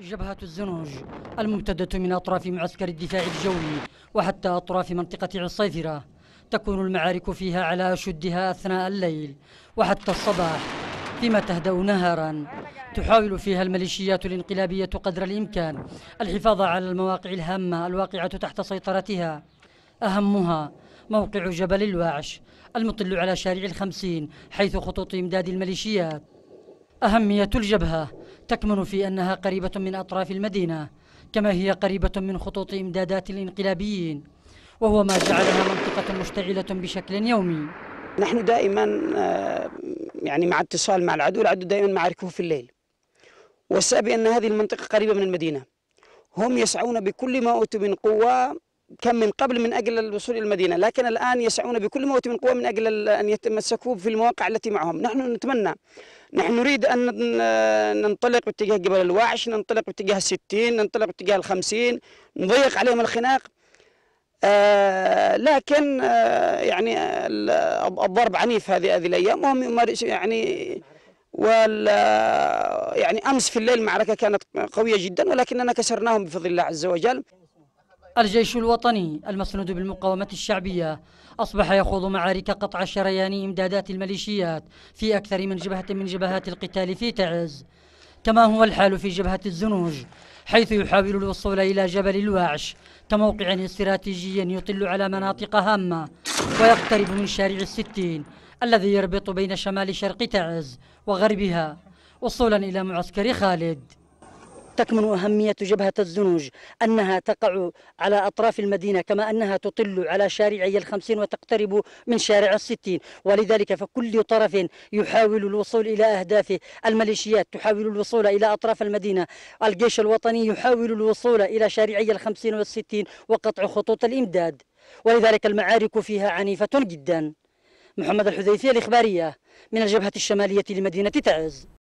جبهة الزنوج الممتدة من أطراف معسكر الدفاع الجوي وحتى أطراف منطقة عصيفرة تكون المعارك فيها على أشدها أثناء الليل وحتى الصباح فيما تهدأ نهارا تحاول فيها الميليشيات الانقلابية قدر الإمكان الحفاظ على المواقع الهامة الواقعة تحت سيطرتها أهمها موقع جبل الواعش المطل على شارع الخمسين حيث خطوط إمداد الميليشيات أهمية الجبهة تكمن في أنها قريبة من أطراف المدينة كما هي قريبة من خطوط إمدادات الإنقلابيين وهو ما جعلها منطقة مشتعلة بشكل يومي نحن دائما آه، يعني مع اتصال مع العدو العدو دائما معاركه في الليل والسبب أن هذه المنطقة قريبة من المدينة هم يسعون بكل ما أوتوا من قوة كان من قبل من أجل الوصول إلى المدينة لكن الآن يسعون بكل موت من قوة من أجل أن يتمسكوا في المواقع التي معهم نحن نتمنى نحن نريد أن ننطلق باتجاه جبل الواعش ننطلق باتجاه الستين ننطلق باتجاه الخمسين نضيق عليهم الخناق آه لكن آه يعني الضرب عنيف هذه هذه الايام وهم يعني وال يعني امس في الليل المعركه كانت قويه جدا ولكننا كسرناهم بفضل الله عز وجل الجيش الوطني المسنود بالمقاومة الشعبية أصبح يخوض معارك قطع شريان إمدادات الميليشيات في أكثر من جبهة من جبهات القتال في تعز كما هو الحال في جبهة الزنوج حيث يحاول الوصول إلى جبل الواعش كموقع استراتيجي يطل على مناطق هامة ويقترب من شارع الستين الذي يربط بين شمال شرق تعز وغربها وصولا إلى معسكر خالد تكمن أهمية جبهة الزنوج أنها تقع على أطراف المدينة كما أنها تطل على شارعي الخمسين وتقترب من شارع الستين ولذلك فكل طرف يحاول الوصول إلى أهدافه الميليشيات تحاول الوصول إلى أطراف المدينة الجيش الوطني يحاول الوصول إلى شارعي الخمسين والستين وقطع خطوط الإمداد ولذلك المعارك فيها عنيفة جدا محمد الحذيفي الإخبارية من الجبهة الشمالية لمدينة تعز